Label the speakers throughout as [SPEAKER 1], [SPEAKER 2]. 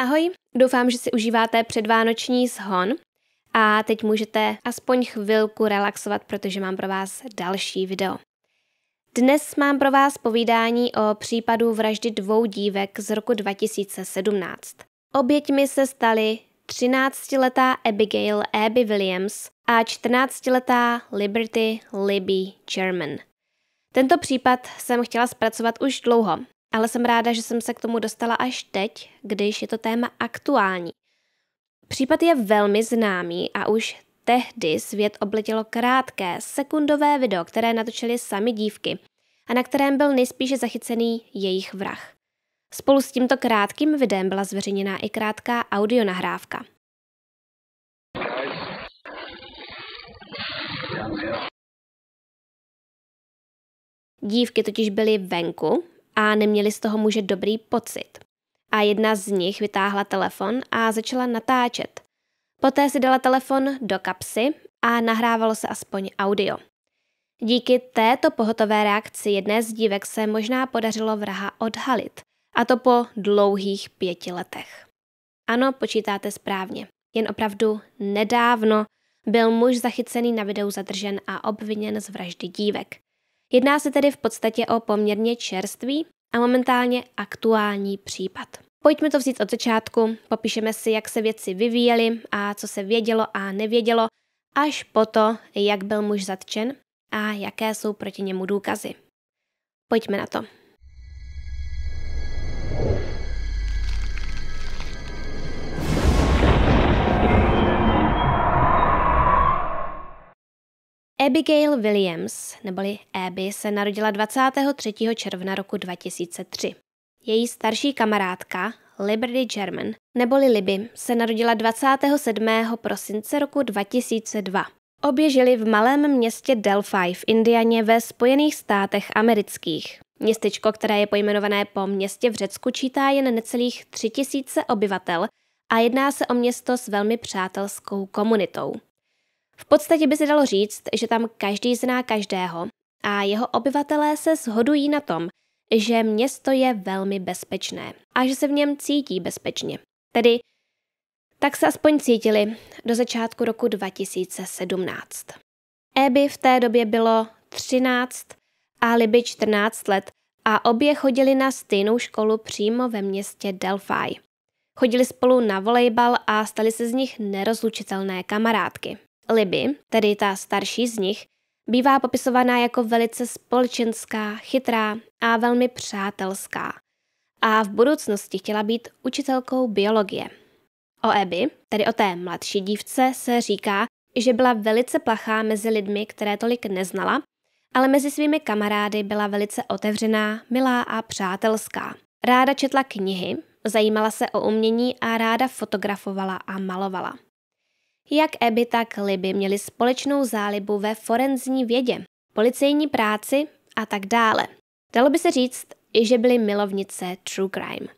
[SPEAKER 1] Ahoj, doufám, že si užíváte předvánoční zhon a teď můžete aspoň chvilku relaxovat, protože mám pro vás další video. Dnes mám pro vás povídání o případu vraždy dvou dívek z roku 2017. Oběťmi se staly 13-letá Abigail Abby Williams a 14-letá Liberty Libby German. Tento případ jsem chtěla zpracovat už dlouho, ale jsem ráda, že jsem se k tomu dostala až teď, když je to téma aktuální. Případ je velmi známý a už tehdy svět obletělo krátké, sekundové video, které natočili sami dívky a na kterém byl nejspíše zachycený jejich vrah. Spolu s tímto krátkým videem byla zveřejněná i krátká audionahrávka. Dívky totiž byly venku, a neměli z toho muže dobrý pocit. A jedna z nich vytáhla telefon a začala natáčet. Poté si dala telefon do kapsy a nahrávalo se aspoň audio. Díky této pohotové reakci jedné z dívek se možná podařilo vraha odhalit, a to po dlouhých pěti letech. Ano, počítáte správně. Jen opravdu nedávno byl muž zachycený na videu zadržen a obviněn z vraždy dívek. Jedná se tedy v podstatě o poměrně čerstvý a momentálně aktuální případ. Pojďme to vzít od začátku, popíšeme si, jak se věci vyvíjely a co se vědělo a nevědělo, až po to, jak byl muž zatčen a jaké jsou proti němu důkazy. Pojďme na to. Abigail Williams, neboli Abby, se narodila 23. června roku 2003. Její starší kamarádka, Liberty German, neboli Libby, se narodila 27. prosince roku 2002. Obě žili v malém městě Delphi v Indianě ve Spojených státech amerických. Městečko, které je pojmenované po městě v Řecku, čítá jen necelých 3000 obyvatel a jedná se o město s velmi přátelskou komunitou. V podstatě by se dalo říct, že tam každý zná každého a jeho obyvatelé se shodují na tom, že město je velmi bezpečné a že se v něm cítí bezpečně. Tedy tak se aspoň cítili do začátku roku 2017. Eby v té době bylo 13 a Liby 14 let a obě chodili na stejnou školu přímo ve městě Delphi. Chodili spolu na volejbal a stali se z nich nerozlučitelné kamarádky. Liby, tedy ta starší z nich, bývá popisovaná jako velice společenská, chytrá a velmi přátelská. A v budoucnosti chtěla být učitelkou biologie. O Eby, tedy o té mladší dívce, se říká, že byla velice plachá mezi lidmi, které tolik neznala, ale mezi svými kamarády byla velice otevřená, milá a přátelská. Ráda četla knihy, zajímala se o umění a ráda fotografovala a malovala. Jak Eby, tak Liby měli společnou zálibu ve forenzní vědě, policejní práci a tak dále. Dalo by se říct, že byly milovnice True Crime.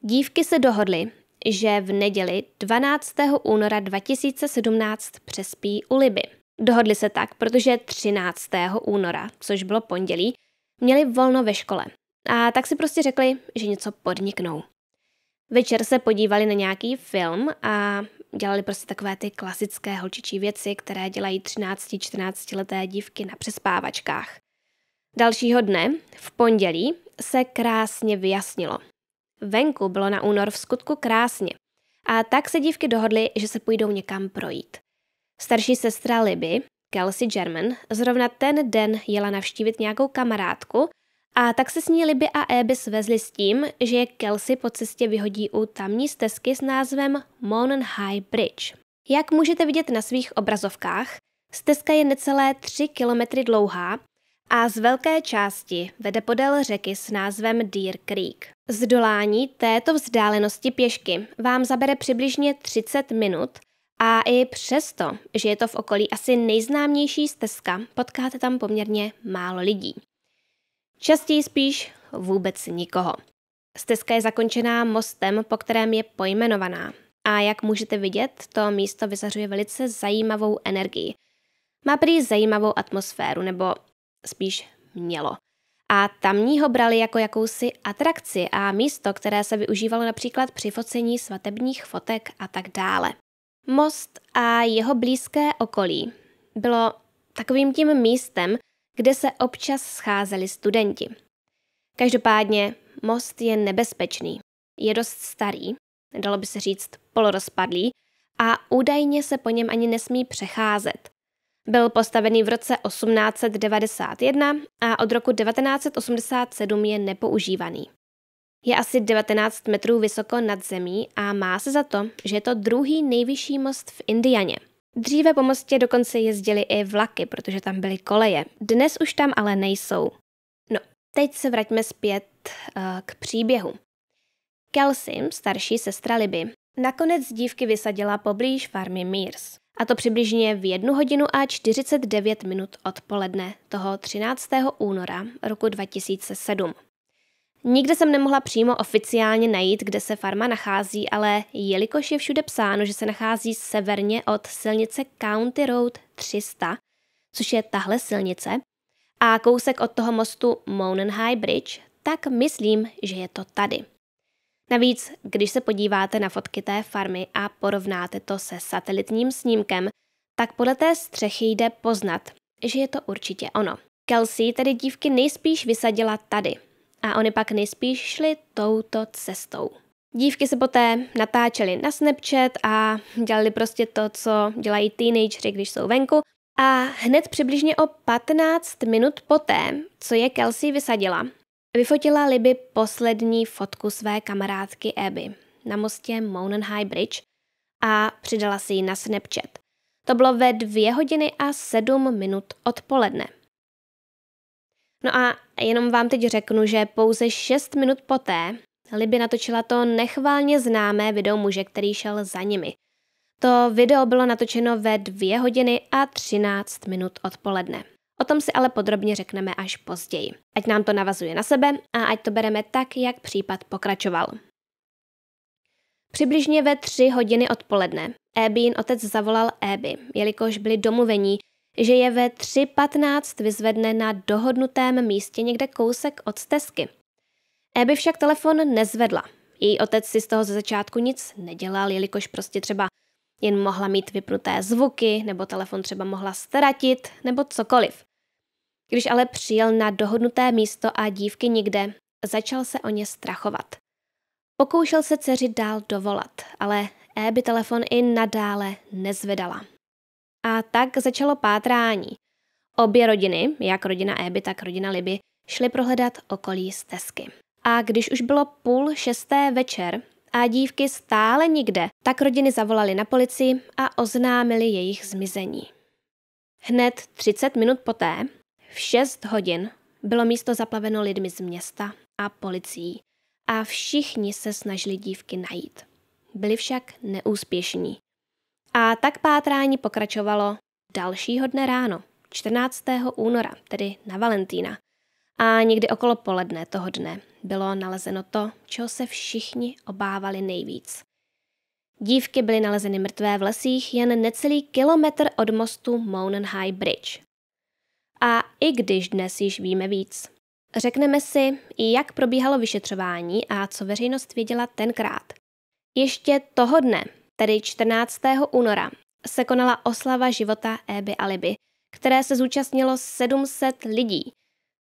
[SPEAKER 1] Dívky se dohodly, že v neděli 12. února 2017 přespí u Liby. Dohodli se tak, protože 13. února, což bylo pondělí, měli volno ve škole. A tak si prostě řekli, že něco podniknou. Večer se podívali na nějaký film a dělali prostě takové ty klasické holčičí věci, které dělají 13-14 leté dívky na přespávačkách. Dalšího dne, v pondělí, se krásně vyjasnilo. Venku bylo na únor v skutku krásně. A tak se dívky dohodly, že se půjdou někam projít. Starší sestra Libby, Kelsey German, zrovna ten den jela navštívit nějakou kamarádku a tak se s ní Libby a Eby svezli s tím, že je Kelsey po cestě vyhodí u tamní stezky s názvem Monon High Bridge. Jak můžete vidět na svých obrazovkách, stezka je necelé 3 kilometry dlouhá a z velké části vede podél řeky s názvem Deer Creek. Zdolání této vzdálenosti pěšky vám zabere přibližně 30 minut a i přesto, že je to v okolí asi nejznámější stezka, potkáte tam poměrně málo lidí. Častěji spíš vůbec nikoho. Stezka je zakončená mostem, po kterém je pojmenovaná. A jak můžete vidět, to místo vyzařuje velice zajímavou energii. Má prý zajímavou atmosféru, nebo spíš mělo. A tamní ho brali jako jakousi atrakci a místo, které se využívalo například při focení svatebních fotek a tak dále. Most a jeho blízké okolí bylo takovým tím místem, kde se občas scházeli studenti. Každopádně most je nebezpečný. Je dost starý, dalo by se říct polorozpadlý, a údajně se po něm ani nesmí přecházet. Byl postavený v roce 1891 a od roku 1987 je nepoužívaný. Je asi 19 metrů vysoko nad zemí a má se za to, že je to druhý nejvyšší most v Indianě – Dříve po mostě dokonce jezdili i vlaky, protože tam byly koleje. Dnes už tam ale nejsou. No, teď se vraťme zpět uh, k příběhu. Kelsey, starší sestra Liby, nakonec dívky vysadila poblíž farmy Mears. A to přibližně v 1 hodinu a 49 minut odpoledne toho 13. února roku 2007. Nikde jsem nemohla přímo oficiálně najít, kde se farma nachází, ale jelikož je všude psáno, že se nachází severně od silnice County Road 300, což je tahle silnice, a kousek od toho mostu High Bridge, tak myslím, že je to tady. Navíc, když se podíváte na fotky té farmy a porovnáte to se satelitním snímkem, tak podle té střechy jde poznat, že je to určitě ono. Kelsey tedy dívky nejspíš vysadila tady, a oni pak nejspíš šli touto cestou. Dívky se poté natáčely na Snapchat a dělali prostě to, co dělají teenagery, když jsou venku. A hned přibližně o 15 minut poté, co je Kelsey vysadila, vyfotila Libby poslední fotku své kamarádky Abby na mostě High Bridge a přidala si ji na Snapchat. To bylo ve 2 hodiny a sedm minut odpoledne. No a jenom vám teď řeknu, že pouze 6 minut poté Liby natočila to nechválně známé video muže, který šel za nimi. To video bylo natočeno ve 2 hodiny a 13 minut odpoledne. O tom si ale podrobně řekneme až později. Ať nám to navazuje na sebe a ať to bereme tak, jak případ pokračoval. Přibližně ve tři hodiny odpoledne Abby otec zavolal Abby, jelikož byli domluvení, že je ve 3.15 vyzvedne na dohodnutém místě někde kousek od stezky. Eby však telefon nezvedla. Její otec si z toho ze začátku nic nedělal, jelikož prostě třeba jen mohla mít vypnuté zvuky, nebo telefon třeba mohla ztratit, nebo cokoliv. Když ale přijel na dohodnuté místo a dívky nikde, začal se o ně strachovat. Pokoušel se dceři dál dovolat, ale Eby telefon i nadále nezvedala. A tak začalo pátrání. Obě rodiny, jak rodina Éby, tak rodina Liby, šly prohledat okolí stezky. A když už bylo půl šesté večer a dívky stále nikde, tak rodiny zavolali na policii a oznámili jejich zmizení. Hned 30 minut poté, v 6 hodin, bylo místo zaplaveno lidmi z města a policií a všichni se snažili dívky najít. Byli však neúspěšní. A tak pátrání pokračovalo dalšího dne ráno, 14. února, tedy na Valentína. A někdy okolo poledne toho dne bylo nalezeno to, čeho se všichni obávali nejvíc. Dívky byly nalezeny mrtvé v lesích jen necelý kilometr od mostu Mountain High Bridge. A i když dnes již víme víc, řekneme si, jak probíhalo vyšetřování a co veřejnost věděla tenkrát. Ještě toho dne tedy 14. února, se konala oslava života Éby Aliby, které se zúčastnilo 700 lidí,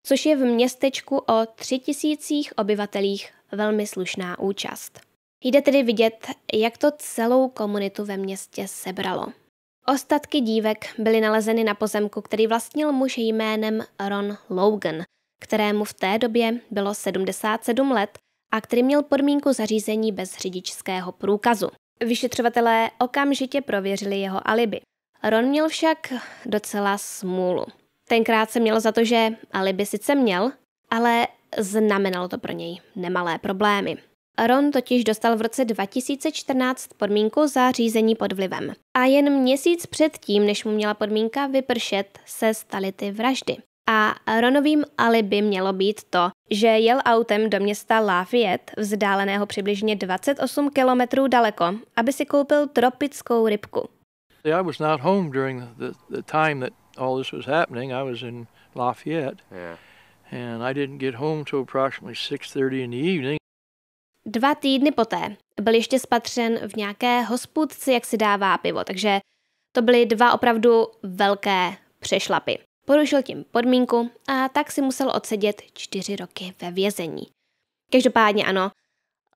[SPEAKER 1] což je v městečku o 3000 obyvatelích velmi slušná účast. Jde tedy vidět, jak to celou komunitu ve městě sebralo. Ostatky dívek byly nalezeny na pozemku, který vlastnil muž jménem Ron Logan, kterému v té době bylo 77 let a který měl podmínku zařízení bez řidičského průkazu. Vyšetřovatelé okamžitě prověřili jeho alibi. Ron měl však docela smůlu. Tenkrát se měl za to, že alibi sice měl, ale znamenalo to pro něj nemalé problémy. Ron totiž dostal v roce 2014 podmínku za řízení pod vlivem. A jen měsíc předtím, než mu měla podmínka vypršet, se staly ty vraždy. A Ronovým alibi mělo být to, že jel autem do města Lafayette, vzdáleného přibližně 28 kilometrů daleko, aby si koupil tropickou rybku.
[SPEAKER 2] I was not home during the, the time that all this was happening. I was in Lafayette. Yeah. And I didn't get home till approximately 6:30 in the evening.
[SPEAKER 1] Dva týdny poté byl ještě spatřen v nějaké hospůdci, jak si dává pivo, takže to byly dva opravdu velké přešlapy. Porušil tím podmínku a tak si musel odsedět čtyři roky ve vězení. Každopádně ano,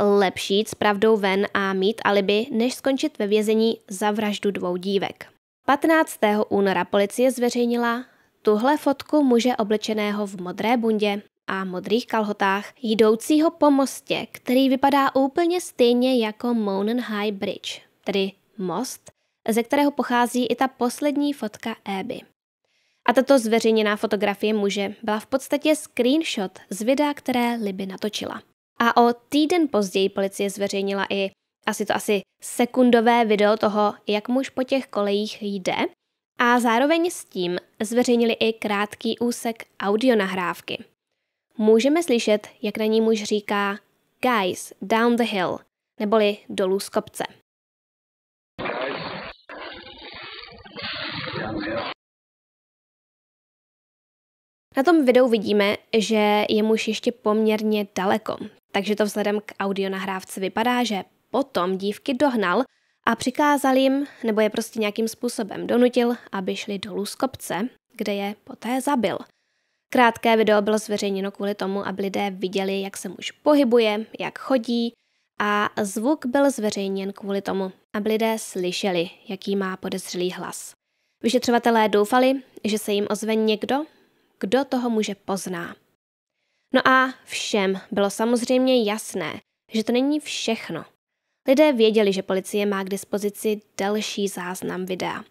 [SPEAKER 1] lepší jít s pravdou ven a mít alibi, než skončit ve vězení za vraždu dvou dívek. 15. února policie zveřejnila tuhle fotku muže oblečeného v modré bundě a modrých kalhotách, jdoucího po mostě, který vypadá úplně stejně jako Mountain High Bridge, tedy most, ze kterého pochází i ta poslední fotka Eby. A tato zveřejněná fotografie muže byla v podstatě screenshot z videa, které Liby natočila. A o týden později policie zveřejnila i asi to asi sekundové video toho, jak muž po těch kolejích jde. A zároveň s tím zveřejnili i krátký úsek audionahrávky. Můžeme slyšet, jak na ní muž říká Guys, down the hill, neboli dolů z kopce. Na tom videu vidíme, že je muž ještě poměrně daleko, takže to vzhledem k audionahrávce vypadá, že potom dívky dohnal a přikázal jim, nebo je prostě nějakým způsobem donutil, aby šli dolů z kopce, kde je poté zabil. Krátké video bylo zveřejněno kvůli tomu, aby lidé viděli, jak se muž pohybuje, jak chodí a zvuk byl zveřejněn kvůli tomu, aby lidé slyšeli, jaký má podezřelý hlas. Vyšetřovatelé doufali, že se jim ozve někdo, kdo toho muže pozná. No a všem bylo samozřejmě jasné, že to není všechno. Lidé věděli, že policie má k dispozici další záznam videa.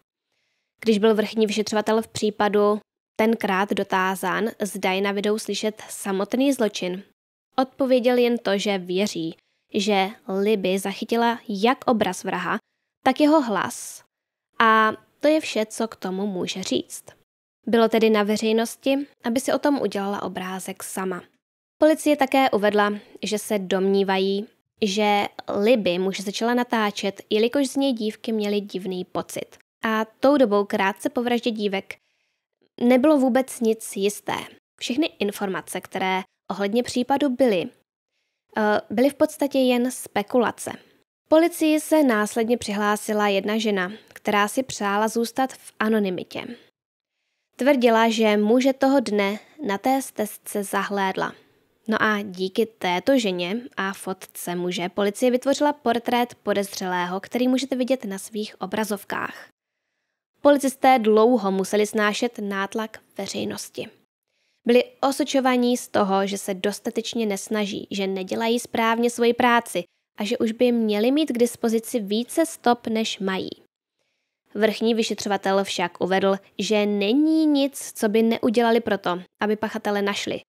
[SPEAKER 1] Když byl vrchní vyšetřovatel v případu tenkrát dotázán, zda je na videu slyšet samotný zločin, odpověděl jen to, že věří, že Liby zachytila jak obraz vraha, tak jeho hlas. A to je vše, co k tomu může říct. Bylo tedy na veřejnosti, aby si o tom udělala obrázek sama. Policie také uvedla, že se domnívají, že Liby muž začala natáčet, jelikož z něj dívky měly divný pocit. A tou dobou krátce po vraždě dívek nebylo vůbec nic jisté. Všechny informace, které ohledně případu byly, eh, byly v podstatě jen spekulace. Policii se následně přihlásila jedna žena, která si přála zůstat v anonymitě. Tvrdila, že muže toho dne na té stezce zahlédla. No a díky této ženě a fotce muže policie vytvořila portrét podezřelého, který můžete vidět na svých obrazovkách. Policisté dlouho museli snášet nátlak veřejnosti. Byli osočovaní z toho, že se dostatečně nesnaží, že nedělají správně svoji práci a že už by měli mít k dispozici více stop, než mají. Vrchní vyšetřovatel však uvedl, že není nic, co by neudělali proto, aby pachatele našli.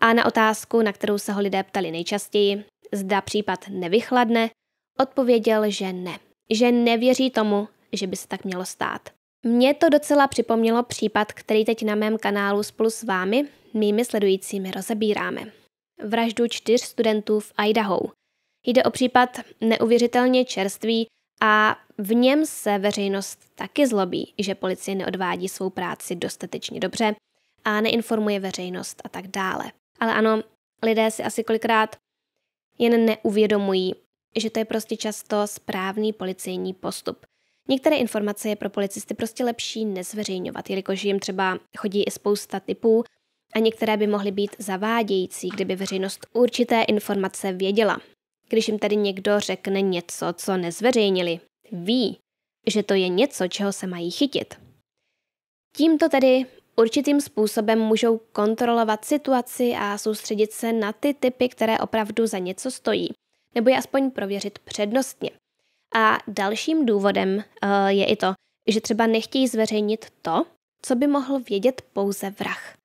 [SPEAKER 1] A na otázku, na kterou se ho lidé ptali nejčastěji, zda případ nevychladne, odpověděl, že ne. Že nevěří tomu, že by se tak mělo stát. Mně to docela připomnělo případ, který teď na mém kanálu spolu s vámi, mými sledujícími, rozebíráme. Vraždu čtyř studentů v Idaho. Jde o případ neuvěřitelně čerstvý a v něm se veřejnost taky zlobí, že policie neodvádí svou práci dostatečně dobře a neinformuje veřejnost a tak dále. Ale ano, lidé si asi kolikrát jen neuvědomují, že to je prostě často správný policejní postup. Některé informace je pro policisty prostě lepší nezveřejňovat, jelikož jim třeba chodí i spousta typů a některé by mohly být zavádějící, kdyby veřejnost určité informace věděla. Když jim tedy někdo řekne něco, co nezveřejnili, ví, že to je něco, čeho se mají chytit. Tímto tedy určitým způsobem můžou kontrolovat situaci a soustředit se na ty typy, které opravdu za něco stojí, nebo je aspoň prověřit přednostně. A dalším důvodem uh, je i to, že třeba nechtějí zveřejnit to, co by mohl vědět pouze vrah.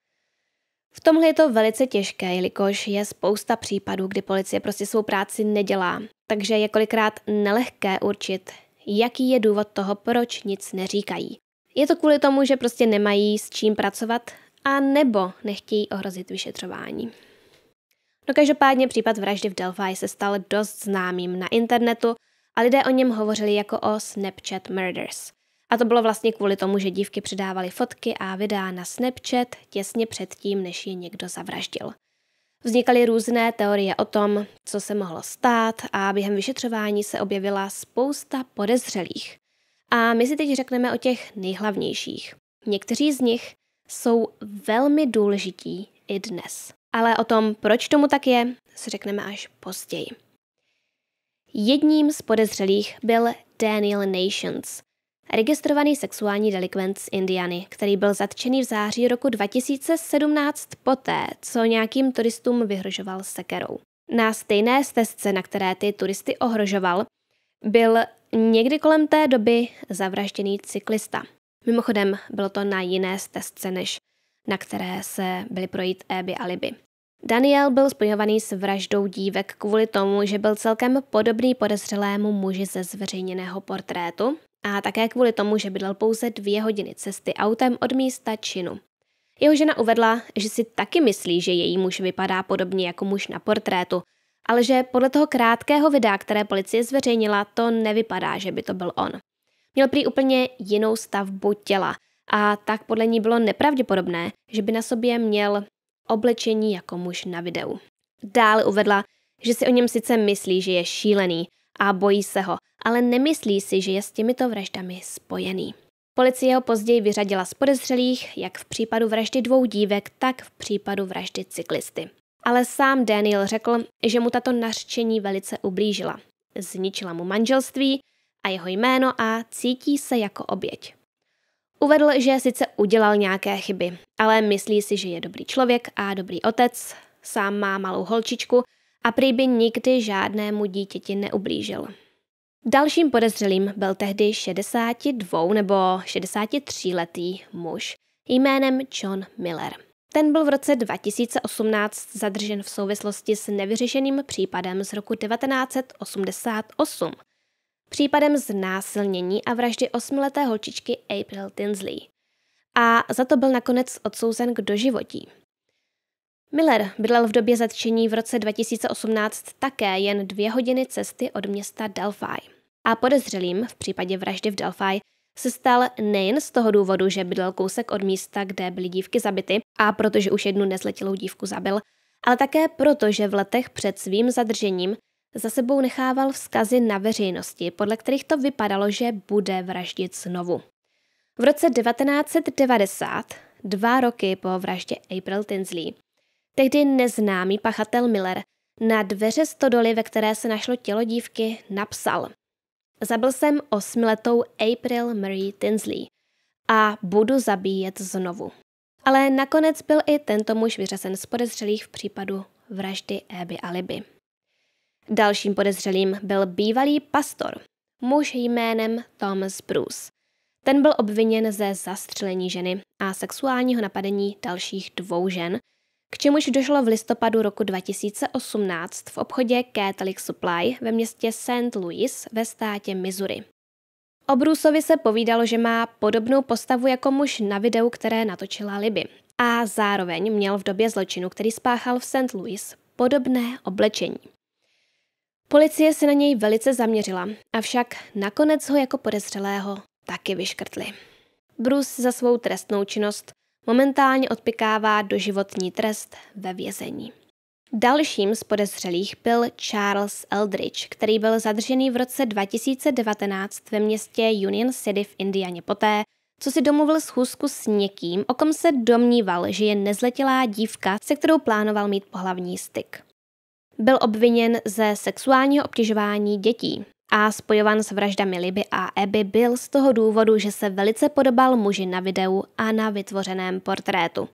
[SPEAKER 1] V tomhle je to velice těžké, jelikož je spousta případů, kdy policie prostě svou práci nedělá, takže je kolikrát nelehké určit, jaký je důvod toho, proč nic neříkají. Je to kvůli tomu, že prostě nemají s čím pracovat a nebo nechtějí ohrozit vyšetřování. No každopádně případ vraždy v Delphi se stal dost známým na internetu a lidé o něm hovořili jako o Snapchat Murders. A to bylo vlastně kvůli tomu, že dívky předávaly fotky a videa na Snapchat těsně předtím, než je někdo zavraždil. Vznikaly různé teorie o tom, co se mohlo stát a během vyšetřování se objevila spousta podezřelých. A my si teď řekneme o těch nejhlavnějších. Někteří z nich jsou velmi důležití i dnes. Ale o tom, proč tomu tak je, si řekneme až později. Jedním z podezřelých byl Daniel Nations, registrovaný sexuální delikvent z Indiany, který byl zatčený v září roku 2017 poté, co nějakým turistům vyhrožoval sekerou. Na stejné stezce, na které ty turisty ohrožoval, byl někdy kolem té doby zavražděný cyklista. Mimochodem, bylo to na jiné stezce, než na které se byly projít Éby a Liby. Daniel byl spojovaný s vraždou dívek kvůli tomu, že byl celkem podobný podezřelému muži ze zveřejněného portrétu, a také kvůli tomu, že bydlel pouze dvě hodiny cesty autem od místa činu. Jeho žena uvedla, že si taky myslí, že její muž vypadá podobně jako muž na portrétu, ale že podle toho krátkého videa, které policie zveřejnila, to nevypadá, že by to byl on. Měl prý úplně jinou stavbu těla a tak podle ní bylo nepravděpodobné, že by na sobě měl oblečení jako muž na videu. Dále uvedla, že si o něm sice myslí, že je šílený, a bojí se ho, ale nemyslí si, že je s těmito vraždami spojený. Policie ho později vyřadila z podezřelých, jak v případu vraždy dvou dívek, tak v případu vraždy cyklisty. Ale sám Daniel řekl, že mu tato nařčení velice ublížila. Zničila mu manželství a jeho jméno a cítí se jako oběť. Uvedl, že sice udělal nějaké chyby, ale myslí si, že je dobrý člověk a dobrý otec, sám má malou holčičku a prý by nikdy žádnému dítěti neublížil. Dalším podezřelým byl tehdy 62 nebo 63 letý muž jménem John Miller. Ten byl v roce 2018 zadržen v souvislosti s nevyřešeným případem z roku 1988. Případem znásilnění a vraždy osmileté holčičky April Tinsley. A za to byl nakonec odsouzen k doživotí. Miller bydlel v době zatčení v roce 2018 také jen dvě hodiny cesty od města Delphi. A podezřelým v případě vraždy v Delphi se stal nejen z toho důvodu, že bydlel kousek od místa, kde byly dívky zabity a protože už jednu nezletilou dívku zabil, ale také proto, že v letech před svým zadržením za sebou nechával vzkazy na veřejnosti, podle kterých to vypadalo, že bude vraždit znovu. V roce 1990, dva roky po vraždě April Tinsley, Tehdy neznámý pachatel Miller na dveře stodoly, ve které se našlo tělo dívky, napsal. Zabil jsem osmiletou April Marie Tinsley a budu zabíjet znovu. Ale nakonec byl i tento muž vyřazen z podezřelých v případu vraždy Eby Alibi. Dalším podezřelým byl bývalý pastor, muž jménem Thomas Bruce. Ten byl obviněn ze zastřelení ženy a sexuálního napadení dalších dvou žen – k čemuž došlo v listopadu roku 2018 v obchodě Catholic Supply ve městě St. Louis ve státě Missouri. O Bruceovi se povídalo, že má podobnou postavu jako muž na videu, které natočila Libby. A zároveň měl v době zločinu, který spáchal v St. Louis, podobné oblečení. Policie se na něj velice zaměřila, avšak nakonec ho jako podezřelého taky vyškrtli. Bruce za svou trestnou činnost Momentálně odpikává doživotní trest ve vězení. Dalším z podezřelých byl Charles Eldridge, který byl zadržený v roce 2019 ve městě Union City v Indianě poté, co si domluvil schůzku s někým, o kom se domníval, že je nezletilá dívka, se kterou plánoval mít pohlavní styk. Byl obviněn ze sexuálního obtěžování dětí a spojovan s vraždami Liby a Eby byl z toho důvodu, že se velice podobal muži na videu a na vytvořeném portrétu.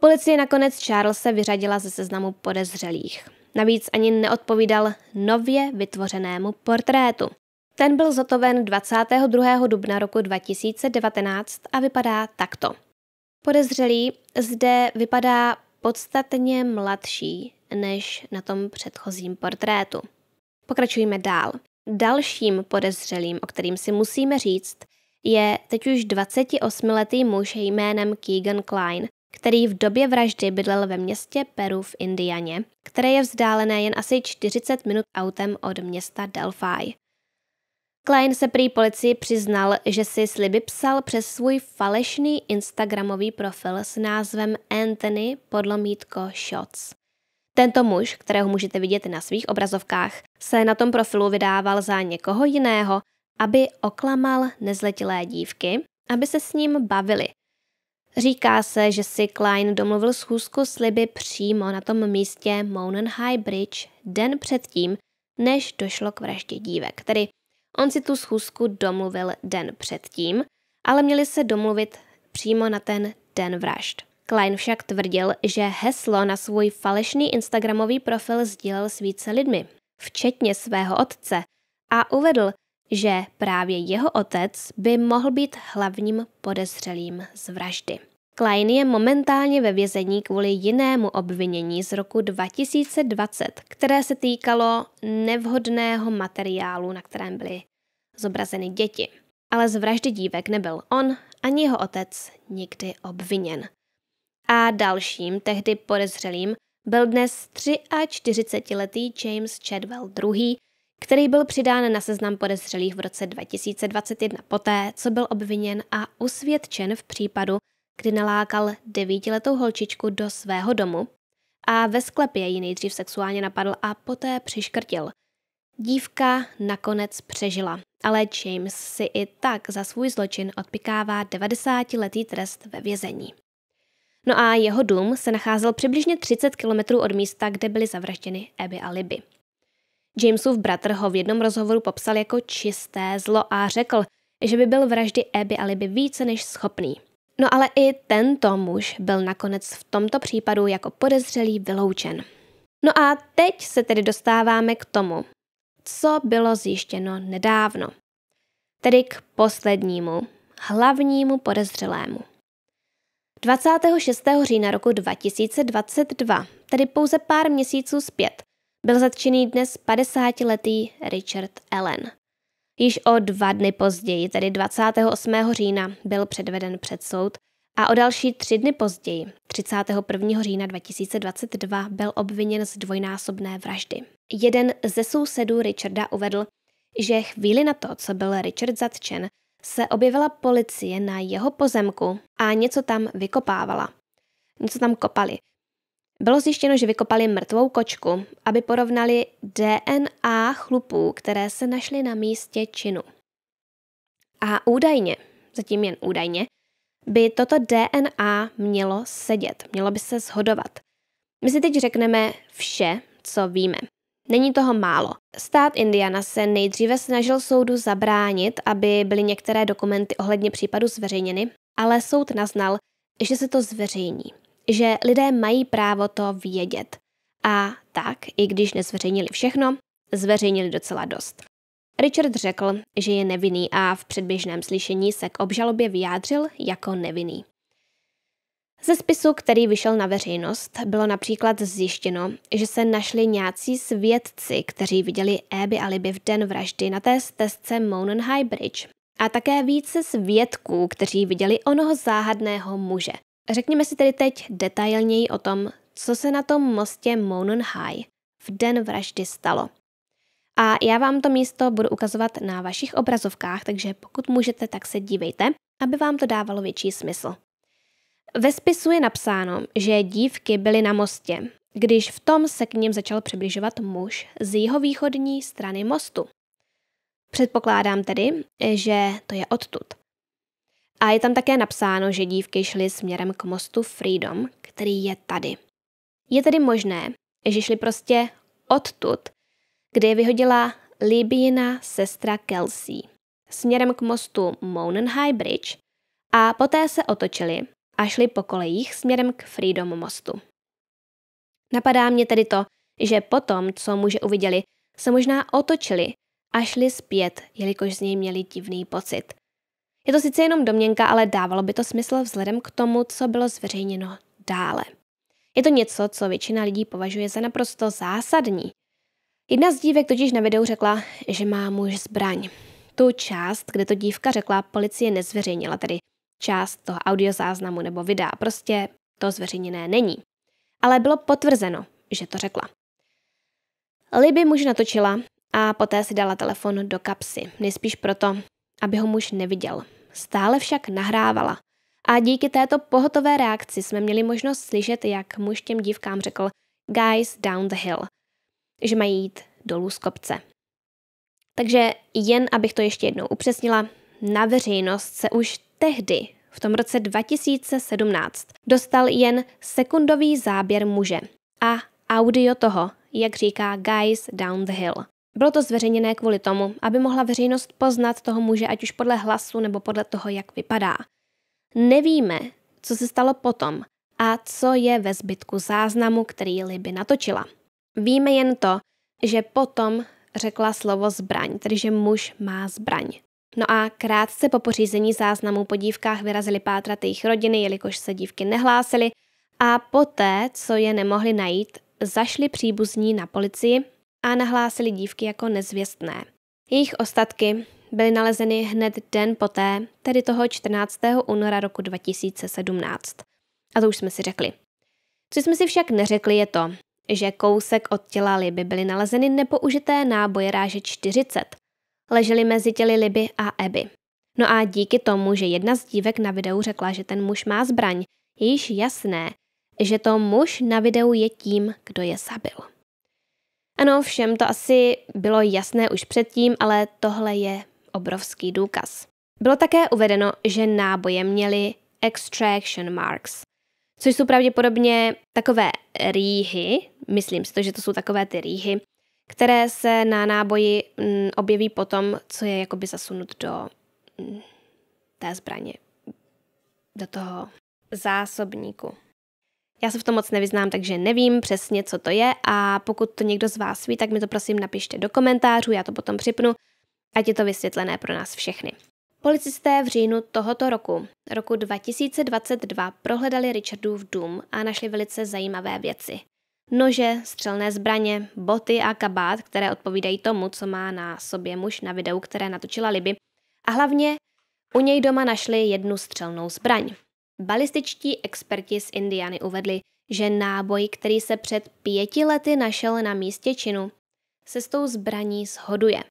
[SPEAKER 1] Policie nakonec Charlesa vyřadila ze seznamu podezřelých. Navíc ani neodpovídal nově vytvořenému portrétu. Ten byl zotoven 22. dubna roku 2019 a vypadá takto. Podezřelý zde vypadá podstatně mladší než na tom předchozím portrétu. Pokračujeme dál. Dalším podezřelým, o kterým si musíme říct, je teď už 28-letý muž jménem Keegan Klein, který v době vraždy bydlel ve městě Peru v Indianě, které je vzdálené jen asi 40 minut autem od města Delphi. Klein se prý policii přiznal, že si sliby psal přes svůj falešný instagramový profil s názvem Anthony podlomítko Shots. Tento muž, kterého můžete vidět na svých obrazovkách, se na tom profilu vydával za někoho jiného, aby oklamal nezletilé dívky, aby se s ním bavili. Říká se, že si Klein domluvil schůzku sliby přímo na tom místě Mountain High Bridge den předtím, než došlo k vraždě dívek. Tedy on si tu schůzku domluvil den předtím, ale měli se domluvit přímo na ten den vražd. Klein však tvrdil, že heslo na svůj falešný Instagramový profil sdílel s více lidmi, včetně svého otce, a uvedl, že právě jeho otec by mohl být hlavním podezřelým z vraždy. Klein je momentálně ve vězení kvůli jinému obvinění z roku 2020, které se týkalo nevhodného materiálu, na kterém byly zobrazeny děti. Ale z vraždy dívek nebyl on ani jeho otec nikdy obviněn a dalším, tehdy podezřelým, byl dnes 43-letý James Chadwell II., který byl přidán na seznam podezřelých v roce 2021 poté, co byl obviněn a usvědčen v případu, kdy nalákal devítiletou holčičku do svého domu a ve sklepě ji nejdřív sexuálně napadl a poté přiškrtil. Dívka nakonec přežila, ale James si i tak za svůj zločin odpikává 90-letý trest ve vězení. No a jeho dům se nacházel přibližně 30 kilometrů od místa, kde byly zavražděny Abby a Libby. Jamesův bratr ho v jednom rozhovoru popsal jako čisté zlo a řekl, že by byl vraždy Abby a Libby více než schopný. No ale i tento muž byl nakonec v tomto případu jako podezřelý vyloučen. No a teď se tedy dostáváme k tomu, co bylo zjištěno nedávno. Tedy k poslednímu, hlavnímu podezřelému. 26. října roku 2022, tedy pouze pár měsíců zpět, byl zatčený dnes 50-letý Richard Allen. Již o dva dny později, tedy 28. října, byl předveden před soud a o další tři dny později, 31. října 2022, byl obviněn z dvojnásobné vraždy. Jeden ze sousedů Richarda uvedl, že chvíli na to, co byl Richard zatčen, se objevila policie na jeho pozemku a něco tam vykopávala. Něco tam kopali. Bylo zjištěno, že vykopali mrtvou kočku, aby porovnali DNA chlupů, které se našly na místě činu. A údajně, zatím jen údajně, by toto DNA mělo sedět, mělo by se shodovat. My si teď řekneme vše, co víme. Není toho málo. Stát Indiana se nejdříve snažil soudu zabránit, aby byly některé dokumenty ohledně případu zveřejněny, ale soud naznal, že se to zveřejní, že lidé mají právo to vědět. A tak, i když nezveřejnili všechno, zveřejnili docela dost. Richard řekl, že je nevinný a v předběžném slyšení se k obžalobě vyjádřil jako nevinný. Ze spisu, který vyšel na veřejnost, bylo například zjištěno, že se našli nějací svědci, kteří viděli Abby a v den vraždy na té stezce Monon High Bridge a také více svědků, kteří viděli onoho záhadného muže. Řekněme si tedy teď detailněji o tom, co se na tom mostě Monon High v den vraždy stalo. A já vám to místo budu ukazovat na vašich obrazovkách, takže pokud můžete, tak se dívejte, aby vám to dávalo větší smysl. Ve spisu je napsáno, že dívky byly na mostě, když v tom se k ním začal přibližovat muž z jeho východní strany mostu. Předpokládám tedy, že to je odtud. A je tam také napsáno, že dívky šly směrem k mostu Freedom, který je tady. Je tedy možné, že šly prostě odtud, kde je vyhodila Libína sestra Kelsey, směrem k mostu Mountain High Bridge a poté se otočili a šli po kolejích směrem k Freedom mostu. Napadá mě tedy to, že potom, co muže uviděli, se možná otočili a šli zpět, jelikož z něj měli divný pocit. Je to sice jenom domněnka, ale dávalo by to smysl vzhledem k tomu, co bylo zveřejněno dále. Je to něco, co většina lidí považuje za naprosto zásadní. Jedna z dívek totiž na videu řekla, že má muž zbraň. Tu část, kde to dívka řekla, policie nezveřejnila, tedy část toho audiozáznamu nebo videa. Prostě to zveřejněné není. Ale bylo potvrzeno, že to řekla. Liby muž natočila a poté si dala telefon do kapsy, nejspíš proto, aby ho muž neviděl. Stále však nahrávala. A díky této pohotové reakci jsme měli možnost slyšet, jak muž těm dívkám řekl guys down the hill, že mají jít dolů z kopce. Takže jen abych to ještě jednou upřesnila, na veřejnost se už tehdy, v tom roce 2017, dostal jen sekundový záběr muže a audio toho, jak říká Guys Down the Hill. Bylo to zveřejněné kvůli tomu, aby mohla veřejnost poznat toho muže, ať už podle hlasu nebo podle toho, jak vypadá. Nevíme, co se stalo potom a co je ve zbytku záznamu, který Liby natočila. Víme jen to, že potom řekla slovo zbraň, tedy že muž má zbraň. No a krátce po pořízení záznamů po dívkách vyrazili pátrat jejich rodiny, jelikož se dívky nehlásily a poté, co je nemohli najít, zašli příbuzní na policii a nahlásili dívky jako nezvěstné. Jejich ostatky byly nalezeny hned den poté, tedy toho 14. února roku 2017. A to už jsme si řekli. Co jsme si však neřekli je to, že kousek od těla Liby byly nalezeny nepoužité náboje ráže 40, Leželi mezi těly Liby a Eby. No a díky tomu, že jedna z dívek na videu řekla, že ten muž má zbraň, je již jasné, že to muž na videu je tím, kdo je zabil. Ano, všem to asi bylo jasné už předtím, ale tohle je obrovský důkaz. Bylo také uvedeno, že náboje měly extraction marks, což jsou pravděpodobně takové rýhy, myslím si to, že to jsou takové ty rýhy, které se na náboji mm, objeví potom, co je jakoby zasunut do mm, té zbraně, do toho zásobníku. Já se v tom moc nevyznám, takže nevím přesně, co to je a pokud to někdo z vás ví, tak mi to prosím napište do komentářů, já to potom připnu, ať je to vysvětlené pro nás všechny. Policisté v říjnu tohoto roku, roku 2022, prohledali Richardův dům a našli velice zajímavé věci nože, střelné zbraně, boty a kabát, které odpovídají tomu, co má na sobě muž na videu, které natočila Liby. A hlavně u něj doma našli jednu střelnou zbraň. Balističtí experti z Indiany uvedli, že náboj, který se před pěti lety našel na místě činu, se s tou zbraní shoduje.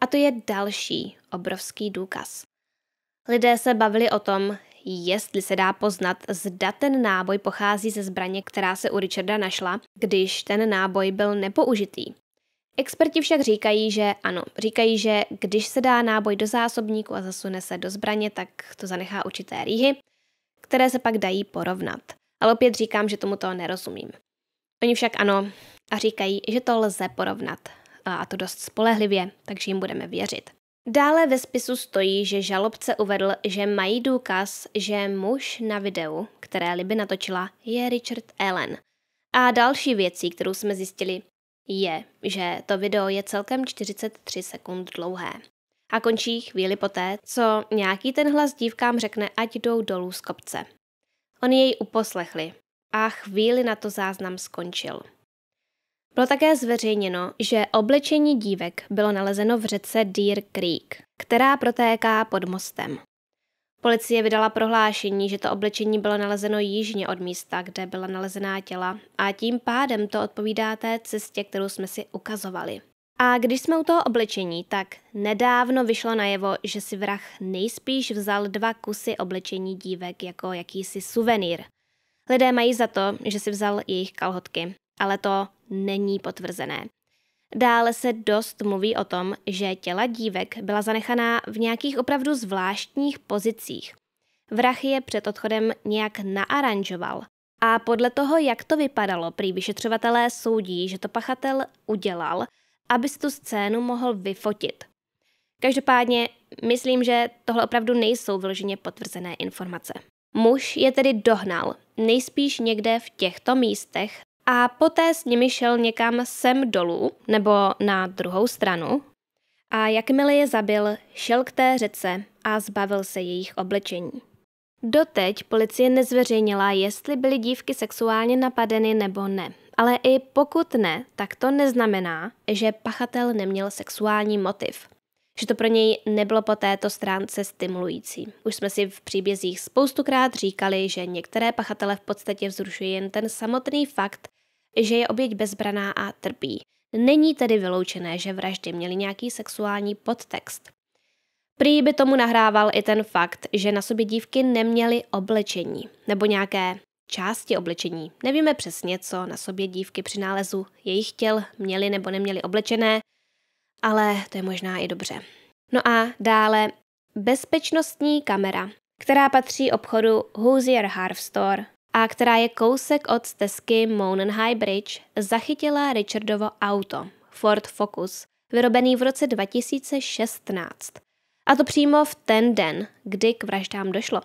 [SPEAKER 1] A to je další obrovský důkaz. Lidé se bavili o tom, jestli se dá poznat, zda ten náboj pochází ze zbraně, která se u Richarda našla, když ten náboj byl nepoužitý. Experti však říkají, že ano, říkají, že když se dá náboj do zásobníku a zasune se do zbraně, tak to zanechá určité rýhy, které se pak dají porovnat. Ale opět říkám, že tomu to nerozumím. Oni však ano a říkají, že to lze porovnat a to dost spolehlivě, takže jim budeme věřit. Dále ve spisu stojí, že žalobce uvedl, že mají důkaz, že muž na videu, které Liby natočila, je Richard Allen. A další věcí, kterou jsme zjistili, je, že to video je celkem 43 sekund dlouhé. A končí chvíli poté, co nějaký ten hlas dívkám řekne, ať jdou dolů z kopce. Oni jej uposlechli a chvíli na to záznam skončil. Bylo také zveřejněno, že oblečení dívek bylo nalezeno v řece Deer Creek, která protéká pod mostem. Policie vydala prohlášení, že to oblečení bylo nalezeno jižně od místa, kde byla nalezená těla a tím pádem to odpovídá té cestě, kterou jsme si ukazovali. A když jsme u toho oblečení, tak nedávno vyšlo najevo, že si vrah nejspíš vzal dva kusy oblečení dívek jako jakýsi suvenír. Lidé mají za to, že si vzal jejich kalhotky ale to není potvrzené. Dále se dost mluví o tom, že těla dívek byla zanechaná v nějakých opravdu zvláštních pozicích. Vrah je před odchodem nějak naaranžoval. A podle toho, jak to vypadalo, prý vyšetřovatelé soudí, že to pachatel udělal, aby si tu scénu mohl vyfotit. Každopádně myslím, že tohle opravdu nejsou vyloženě potvrzené informace. Muž je tedy dohnal, nejspíš někde v těchto místech a poté s nimi šel někam sem dolů nebo na druhou stranu. A jakmile je zabil, šel k té řece a zbavil se jejich oblečení. Doteď policie nezveřejnila, jestli byly dívky sexuálně napadeny nebo ne. Ale i pokud ne, tak to neznamená, že pachatel neměl sexuální motiv. Že to pro něj nebylo po této stránce stimulující. Už jsme si v příbězích spoustukrát říkali, že některé pachatele v podstatě vzrušuje jen ten samotný fakt, že je oběť bezbraná a trpí. Není tedy vyloučené, že vraždy měly nějaký sexuální podtext. Prý by tomu nahrával i ten fakt, že na sobě dívky neměly oblečení nebo nějaké části oblečení. Nevíme přesně, co na sobě dívky při nálezu jejich těl měly nebo neměly oblečené, ale to je možná i dobře. No a dále bezpečnostní kamera, která patří obchodu Hoosier Harv Store a která je kousek od stezky High Bridge, zachytila Richardovo auto, Ford Focus, vyrobený v roce 2016. A to přímo v ten den, kdy k vraždám došlo.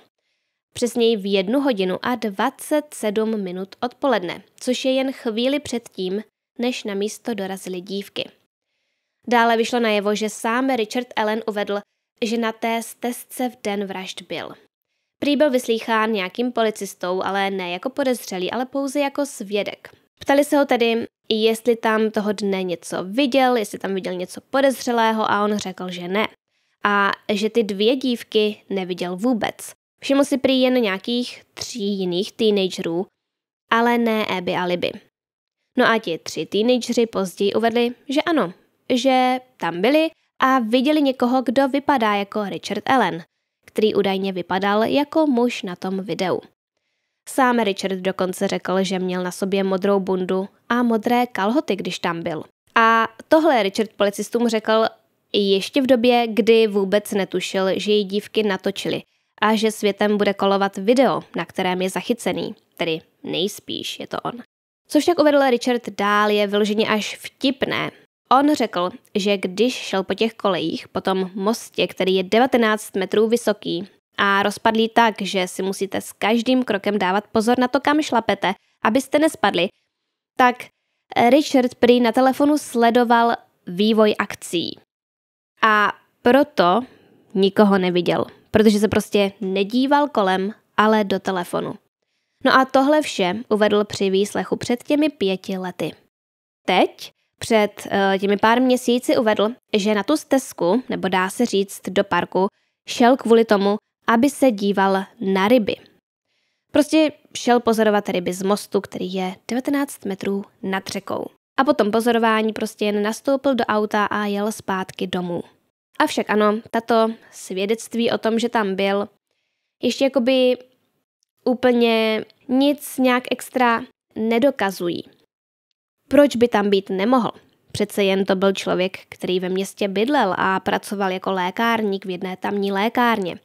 [SPEAKER 1] Přesněji v jednu hodinu a 27 minut odpoledne, což je jen chvíli před tím, než na místo dorazily dívky. Dále vyšlo najevo, že sám Richard Allen uvedl, že na té stezce v den vražd byl Prý byl vyslýchán nějakým policistou, ale ne jako podezřelý, ale pouze jako svědek. Ptali se ho tedy, jestli tam toho dne něco viděl, jestli tam viděl něco podezřelého a on řekl, že ne. A že ty dvě dívky neviděl vůbec. Všiml si prý jen nějakých tří jiných teenagerů, ale ne Abby a Libby. No a ti tři teenageři později uvedli, že ano, že tam byli a viděli někoho, kdo vypadá jako Richard Allen, který údajně vypadal jako muž na tom videu. Sám Richard dokonce řekl, že měl na sobě modrou bundu a modré kalhoty, když tam byl. A tohle Richard policistům řekl ještě v době, kdy vůbec netušil, že jej dívky natočili a že světem bude kolovat video, na kterém je zachycený, tedy nejspíš je to on. Co však uvedl Richard dál je vyloženě až vtipné On řekl, že když šel po těch kolejích, po tom mostě, který je 19 metrů vysoký a rozpadlý tak, že si musíte s každým krokem dávat pozor na to, kam šlapete, abyste nespadli, tak Richard prý na telefonu sledoval vývoj akcí. A proto nikoho neviděl, protože se prostě nedíval kolem, ale do telefonu. No a tohle vše uvedl při výslechu před těmi pěti lety. Teď před eh, těmi pár měsíci uvedl, že na tu stezku, nebo dá se říct do parku, šel kvůli tomu, aby se díval na ryby. Prostě šel pozorovat ryby z mostu, který je 19 metrů nad řekou. A potom pozorování prostě jen nastoupil do auta a jel zpátky domů. Avšak ano, tato svědectví o tom, že tam byl, ještě jakoby úplně nic nějak extra nedokazují. Proč by tam být nemohl? Přece jen to byl člověk, který ve městě bydlel a pracoval jako lékárník v jedné tamní lékárně.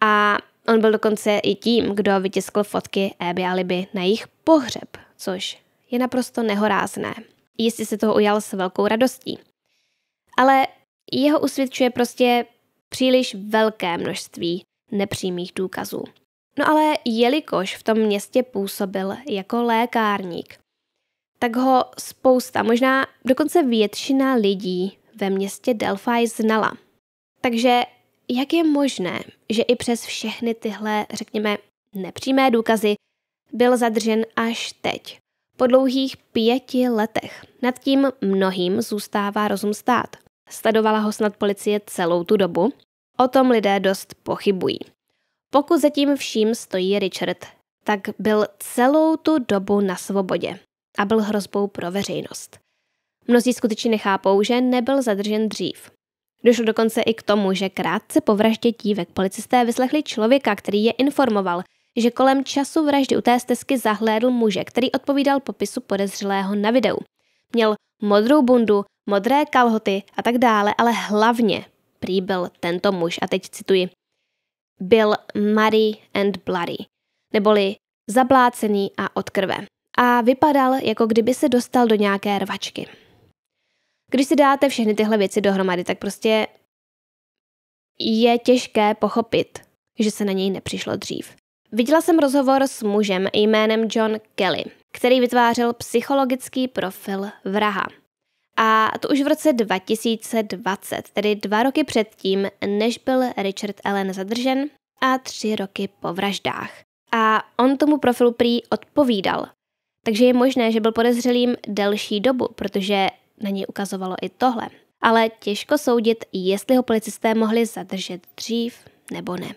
[SPEAKER 1] A on byl dokonce i tím, kdo vytiskl fotky Eby a na jejich pohřeb, což je naprosto nehorázné. Jistě se toho ujal s velkou radostí. Ale jeho usvědčuje prostě příliš velké množství nepřímých důkazů. No ale jelikož v tom městě působil jako lékárník, tak ho spousta, možná dokonce většina lidí ve městě Delphi znala. Takže jak je možné, že i přes všechny tyhle, řekněme, nepřímé důkazy byl zadržen až teď, po dlouhých pěti letech. Nad tím mnohým zůstává rozum stát. Sledovala ho snad policie celou tu dobu? O tom lidé dost pochybují. Pokud zatím vším stojí Richard, tak byl celou tu dobu na svobodě a byl hrozbou pro veřejnost. Mnozí skutečně nechápou, že nebyl zadržen dřív. Došlo dokonce i k tomu, že krátce po vraždě dívek policisté vyslechli člověka, který je informoval, že kolem času vraždy u té stezky zahlédl muže, který odpovídal popisu podezřelého na videu. Měl modrou bundu, modré kalhoty a tak dále, ale hlavně prý byl tento muž, a teď cituji, byl Mary and Bloody, neboli zablácený a od krve a vypadal, jako kdyby se dostal do nějaké rvačky. Když si dáte všechny tyhle věci dohromady, tak prostě je těžké pochopit, že se na něj nepřišlo dřív. Viděla jsem rozhovor s mužem jménem John Kelly, který vytvářel psychologický profil vraha. A to už v roce 2020, tedy dva roky předtím, než byl Richard Allen zadržen a tři roky po vraždách. A on tomu profilu prý odpovídal, takže je možné, že byl podezřelým delší dobu, protože na něj ukazovalo i tohle. Ale těžko soudit, jestli ho policisté mohli zadržet dřív nebo ne.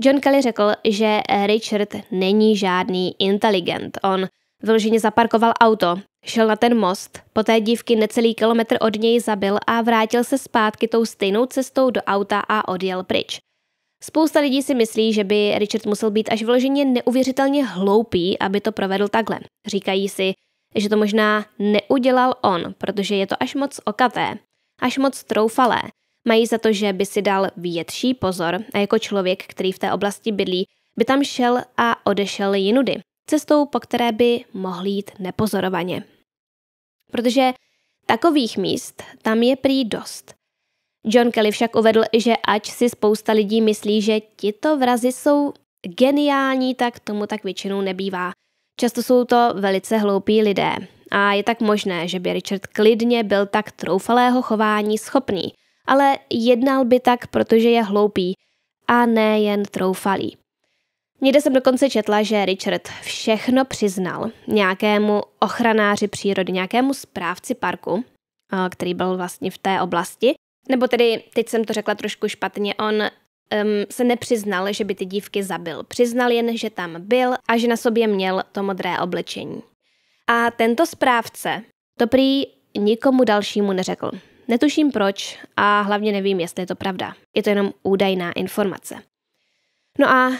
[SPEAKER 1] John Kelly řekl, že Richard není žádný inteligent. On vyloženě zaparkoval auto, šel na ten most, poté dívky necelý kilometr od něj zabil a vrátil se zpátky tou stejnou cestou do auta a odjel pryč. Spousta lidí si myslí, že by Richard musel být až vloženě neuvěřitelně hloupý, aby to provedl takhle. Říkají si, že to možná neudělal on, protože je to až moc okaté, až moc troufalé. Mají za to, že by si dal větší pozor a jako člověk, který v té oblasti bydlí, by tam šel a odešel jinudy, cestou, po které by mohl jít nepozorovaně. Protože takových míst tam je prý dost. John Kelly však uvedl, že ač si spousta lidí myslí, že tito vrazy jsou geniální, tak tomu tak většinou nebývá. Často jsou to velice hloupí lidé. A je tak možné, že by Richard klidně byl tak troufalého chování schopný, ale jednal by tak, protože je hloupý a ne jen troufalý. Někde jsem dokonce četla, že Richard všechno přiznal nějakému ochranáři přírody, nějakému správci parku, který byl vlastně v té oblasti, nebo tedy, teď jsem to řekla trošku špatně, on um, se nepřiznal, že by ty dívky zabil. Přiznal jen, že tam byl a že na sobě měl to modré oblečení. A tento správce to prý nikomu dalšímu neřekl. Netuším proč a hlavně nevím, jestli je to pravda. Je to jenom údajná informace. No a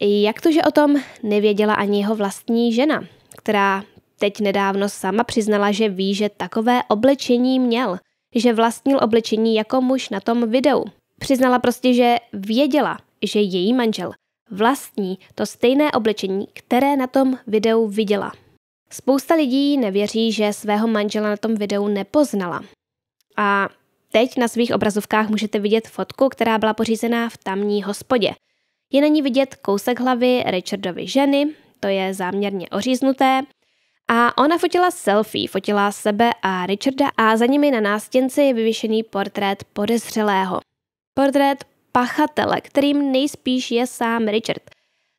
[SPEAKER 1] jak to, že o tom nevěděla ani jeho vlastní žena, která teď nedávno sama přiznala, že ví, že takové oblečení měl že vlastnil oblečení jako muž na tom videu. Přiznala prostě, že věděla, že její manžel vlastní to stejné oblečení, které na tom videu viděla. Spousta lidí nevěří, že svého manžela na tom videu nepoznala. A teď na svých obrazovkách můžete vidět fotku, která byla pořízená v tamní hospodě. Je na ní vidět kousek hlavy Richardovy ženy, to je záměrně oříznuté, a ona fotila selfie, fotila sebe a Richarda a za nimi na nástěnci je vyvěšený portrét podezřelého. Portrét pachatele, kterým nejspíš je sám Richard.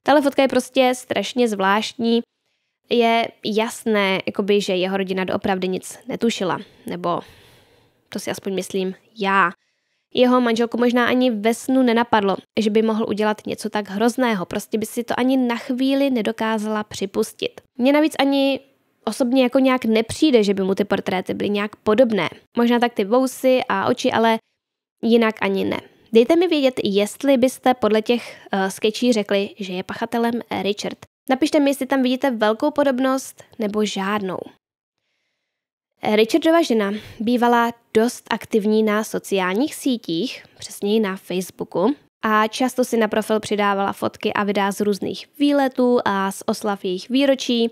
[SPEAKER 1] Tahle fotka je prostě strašně zvláštní. Je jasné, jakoby, že jeho rodina doopravdy nic netušila. Nebo to si aspoň myslím já. Jeho manželku možná ani ve snu nenapadlo, že by mohl udělat něco tak hrozného, prostě by si to ani na chvíli nedokázala připustit. Mě navíc ani osobně jako nějak nepřijde, že by mu ty portréty byly nějak podobné. Možná tak ty vousy a oči, ale jinak ani ne. Dejte mi vědět, jestli byste podle těch uh, sketchů řekli, že je pachatelem Richard. Napište mi, jestli tam vidíte velkou podobnost nebo žádnou. Richardova žena bývala dost aktivní na sociálních sítích, přesněji na Facebooku, a často si na profil přidávala fotky a videa z různých výletů a z oslav jejich výročí,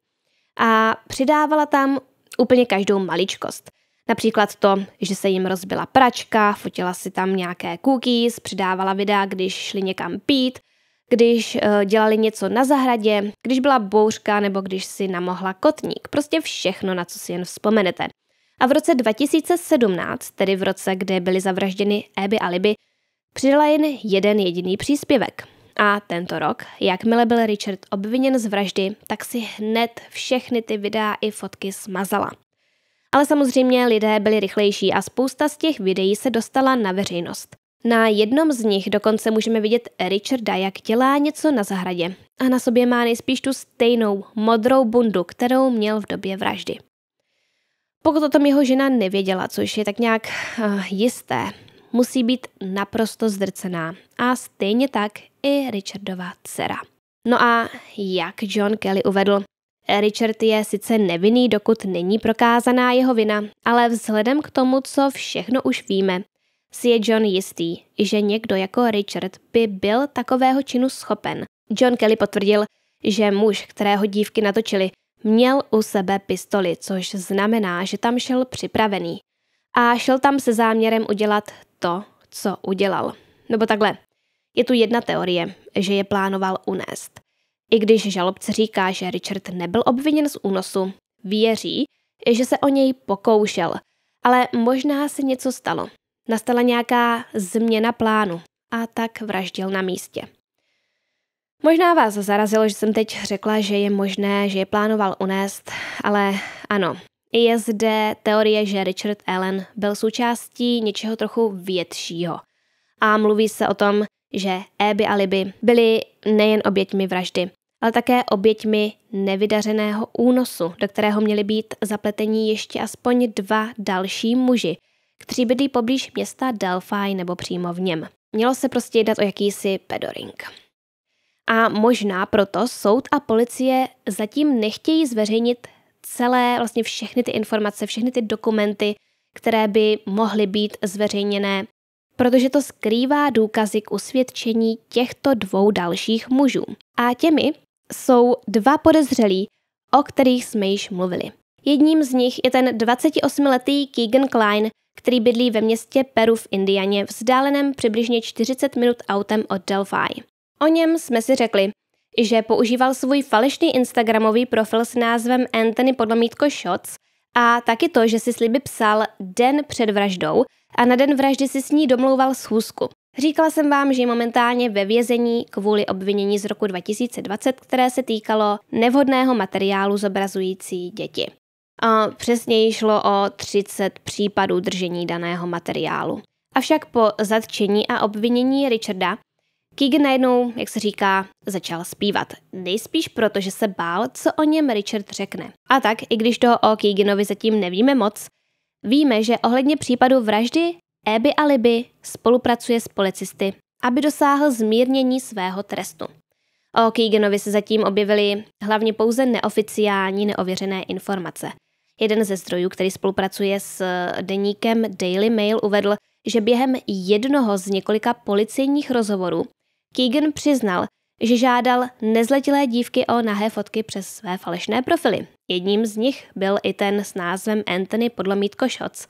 [SPEAKER 1] a přidávala tam úplně každou maličkost. Například to, že se jim rozbila pračka, fotila si tam nějaké cookies, přidávala videa, když šli někam pít, když eh, dělali něco na zahradě, když byla bouřka nebo když si namohla kotník. Prostě všechno, na co si jen vzpomenete. A v roce 2017, tedy v roce, kde byly zavražděny Eby a Liby, přidala jen jeden jediný příspěvek. A tento rok, jakmile byl Richard obviněn z vraždy, tak si hned všechny ty videa i fotky smazala. Ale samozřejmě lidé byli rychlejší a spousta z těch videí se dostala na veřejnost. Na jednom z nich dokonce můžeme vidět Richarda, jak dělá něco na zahradě a na sobě má nejspíš tu stejnou modrou bundu, kterou měl v době vraždy. Pokud o tom jeho žena nevěděla, což je tak nějak uh, jisté, musí být naprosto zdrcená. A stejně tak i Richardova dcera. No a jak John Kelly uvedl, Richard je sice nevinný, dokud není prokázaná jeho vina, ale vzhledem k tomu, co všechno už víme, si je John jistý, že někdo jako Richard by byl takového činu schopen. John Kelly potvrdil, že muž, kterého dívky natočili, měl u sebe pistoli, což znamená, že tam šel připravený a šel tam se záměrem udělat to, co udělal. Nebo takhle, je tu jedna teorie, že je plánoval unést. I když žalobce říká, že Richard nebyl obviněn z únosu, věří, že se o něj pokoušel, ale možná se něco stalo. Nastala nějaká změna plánu a tak vraždil na místě. Možná vás zarazilo, že jsem teď řekla, že je možné, že je plánoval unést, ale ano, je zde teorie, že Richard Allen byl součástí něčeho trochu většího. A mluví se o tom, že Abby a Liby byly nejen oběťmi vraždy, ale také oběťmi nevydařeného únosu, do kterého měli být zapletení ještě aspoň dva další muži, kteří bydlí poblíž města Delphi nebo přímo v něm. Mělo se prostě jednat o jakýsi pedoring. A možná proto soud a policie zatím nechtějí zveřejnit celé, vlastně všechny ty informace, všechny ty dokumenty, které by mohly být zveřejněné, protože to skrývá důkazy k usvědčení těchto dvou dalších mužů. A těmi jsou dva podezřelí, o kterých jsme již mluvili. Jedním z nich je ten 28-letý Keegan Klein, který bydlí ve městě Peru v Indianě, vzdáleném přibližně 40 minut autem od Delphi. O něm jsme si řekli, že používal svůj falešný instagramový profil s názvem Anthony podlomítko Shots a taky to, že si sliby psal den před vraždou a na den vraždy si s ní domlouval schůzku. Říkala jsem vám, že je momentálně ve vězení kvůli obvinění z roku 2020, které se týkalo nevhodného materiálu zobrazující děti. A přesněji šlo o 30 případů držení daného materiálu. Avšak po zatčení a obvinění Richarda Keegan najednou, jak se říká, začal zpívat. Nejspíš proto, že se bál, co o něm Richard řekne. A tak, i když toho o Keeganovi zatím nevíme moc, víme, že ohledně případu vraždy Abby a Libby spolupracuje s policisty, aby dosáhl zmírnění svého trestu. O Keeganovi se zatím objevily hlavně pouze neoficiální, neověřené informace. Jeden ze zdrojů, který spolupracuje s eh, deníkem Daily Mail, uvedl, že během jednoho z několika policejních rozhovorů Keegan přiznal, že žádal nezletilé dívky o nahé fotky přes své falešné profily. Jedním z nich byl i ten s názvem Anthony Podlomítko Shots.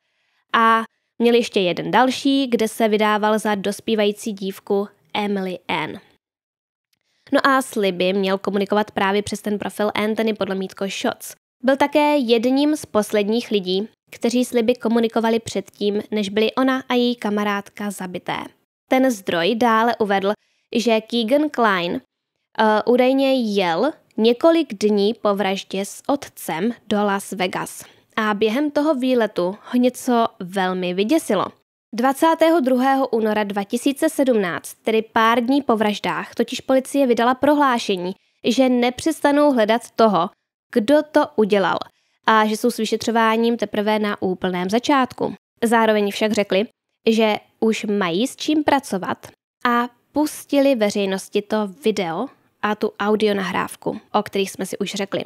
[SPEAKER 1] A měl ještě jeden další, kde se vydával za dospívající dívku Emily Ann. No a sliby měl komunikovat právě přes ten profil Anthony Podlomítko Shots. Byl také jedním z posledních lidí, kteří sliby komunikovali předtím, než byly ona a její kamarádka zabité. Ten zdroj dále uvedl, že Keegan Klein uh, údajně jel několik dní po vraždě s otcem do Las Vegas. A během toho výletu ho něco velmi vyděsilo. 22. února 2017, tedy pár dní po vraždách, totiž policie vydala prohlášení, že nepřestanou hledat toho, kdo to udělal a že jsou s vyšetřováním teprve na úplném začátku. Zároveň však řekli, že už mají s čím pracovat a pustili veřejnosti to video a tu audio nahrávku, o kterých jsme si už řekli.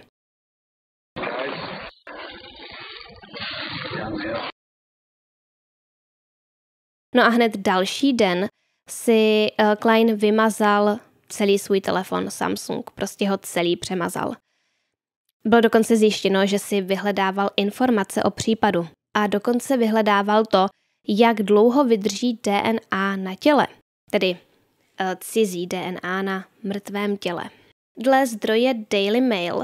[SPEAKER 1] No a hned další den si eh, Klein vymazal celý svůj telefon Samsung, prostě ho celý přemazal. Bylo dokonce zjištěno, že si vyhledával informace o případu a dokonce vyhledával to, jak dlouho vydrží DNA na těle, tedy Eh, cizí DNA na mrtvém těle. Dle zdroje Daily Mail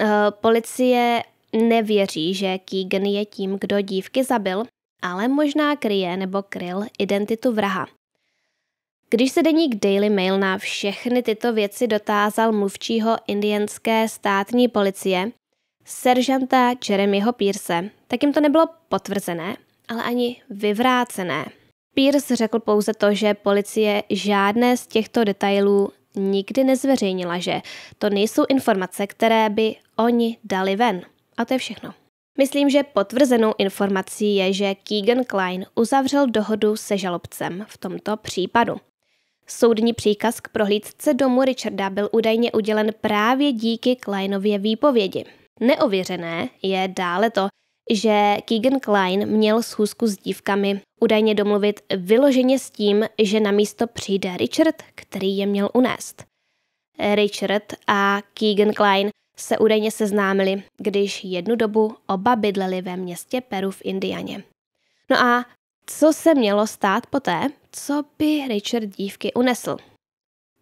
[SPEAKER 1] eh, policie nevěří, že Keegan je tím, kdo dívky zabil, ale možná kryje nebo kryl identitu vraha. Když se deník Daily Mail na všechny tyto věci dotázal mluvčího indianské státní policie, seržanta Jeremyho Pierce, tak jim to nebylo potvrzené, ale ani vyvrácené. Pierce řekl pouze to, že policie žádné z těchto detailů nikdy nezveřejnila, že to nejsou informace, které by oni dali ven. A to je všechno. Myslím, že potvrzenou informací je, že Keegan Klein uzavřel dohodu se žalobcem v tomto případu. Soudní příkaz k prohlídce domu Richarda byl údajně udělen právě díky Kleinově výpovědi. Neověřené je dále to, že Keegan Klein měl schůzku s dívkami údajně domluvit vyloženě s tím, že na místo přijde Richard, který je měl unést. Richard a Keegan Klein se údajně seznámili, když jednu dobu oba bydleli ve městě Peru v Indianě. No a co se mělo stát poté, co by Richard dívky unesl?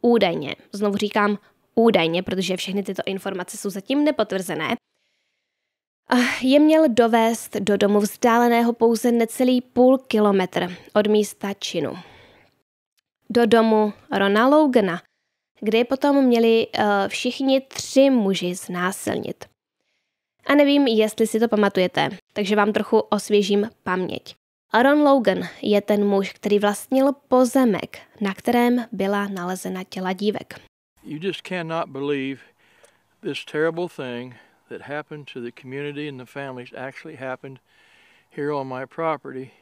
[SPEAKER 1] Údajně, znovu říkám údajně, protože všechny tyto informace jsou zatím nepotvrzené, je měl dovést do domu vzdáleného pouze necelý půl kilometr od místa činu. Do domu Rona Logana, kde potom měli eh, všichni tři muži znásilnit. A nevím, jestli si to pamatujete, takže vám trochu osvěžím paměť. Aaron Logan je ten muž, který vlastnil pozemek, na kterém byla nalezena těla dívek.
[SPEAKER 2] You just cannot believe this terrible thing that happened to the community and the families actually happened here on my property.